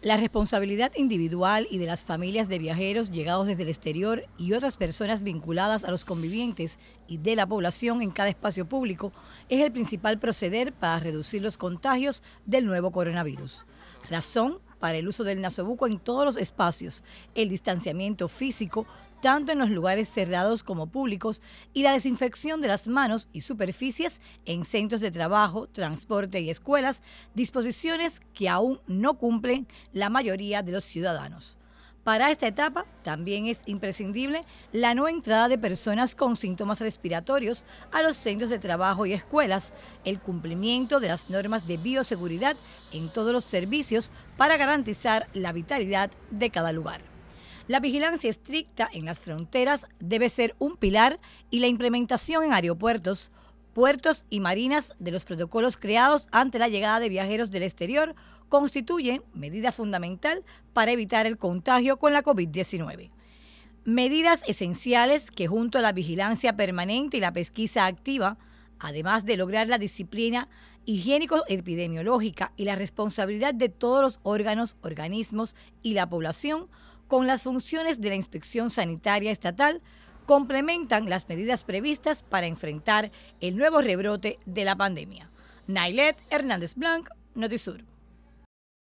La responsabilidad individual y de las familias de viajeros llegados desde el exterior y otras personas vinculadas a los convivientes y de la población en cada espacio público es el principal proceder para reducir los contagios del nuevo coronavirus, razón para el uso del nasobuco en todos los espacios, el distanciamiento físico tanto en los lugares cerrados como públicos y la desinfección de las manos y superficies en centros de trabajo, transporte y escuelas, disposiciones que aún no cumplen la mayoría de los ciudadanos. Para esta etapa también es imprescindible la no entrada de personas con síntomas respiratorios a los centros de trabajo y escuelas, el cumplimiento de las normas de bioseguridad en todos los servicios para garantizar la vitalidad de cada lugar. La vigilancia estricta en las fronteras debe ser un pilar y la implementación en aeropuertos, puertos y marinas de los protocolos creados ante la llegada de viajeros del exterior constituyen medida fundamental para evitar el contagio con la COVID-19. Medidas esenciales que junto a la vigilancia permanente y la pesquisa activa, además de lograr la disciplina higiénico-epidemiológica y la responsabilidad de todos los órganos, organismos y la población, con las funciones de la Inspección Sanitaria Estatal, complementan las medidas previstas para enfrentar el nuevo rebrote de la pandemia. Naylet Hernández Blanc, Notisur.